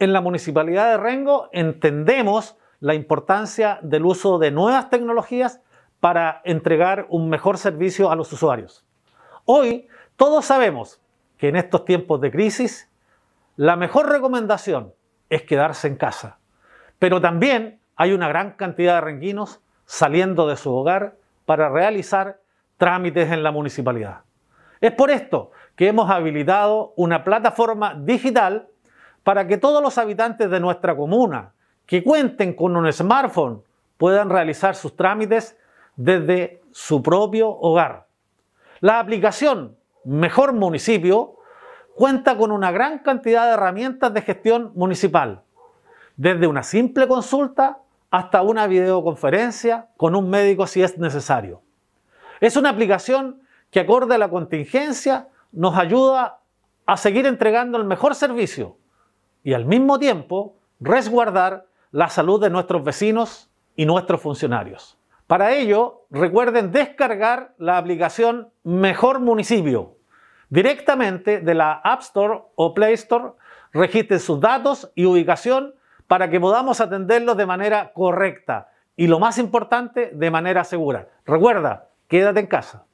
en la Municipalidad de Rengo entendemos la importancia del uso de nuevas tecnologías para entregar un mejor servicio a los usuarios. Hoy todos sabemos que en estos tiempos de crisis la mejor recomendación es quedarse en casa, pero también hay una gran cantidad de renguinos saliendo de su hogar para realizar trámites en la municipalidad. Es por esto que hemos habilitado una plataforma digital para que todos los habitantes de nuestra comuna que cuenten con un smartphone puedan realizar sus trámites desde su propio hogar. La aplicación Mejor Municipio cuenta con una gran cantidad de herramientas de gestión municipal, desde una simple consulta hasta una videoconferencia con un médico si es necesario. Es una aplicación que acorde a la contingencia nos ayuda a seguir entregando el mejor servicio y al mismo tiempo resguardar la salud de nuestros vecinos y nuestros funcionarios. Para ello, recuerden descargar la aplicación Mejor Municipio directamente de la App Store o Play Store. Registren sus datos y ubicación para que podamos atenderlos de manera correcta y, lo más importante, de manera segura. Recuerda, quédate en casa.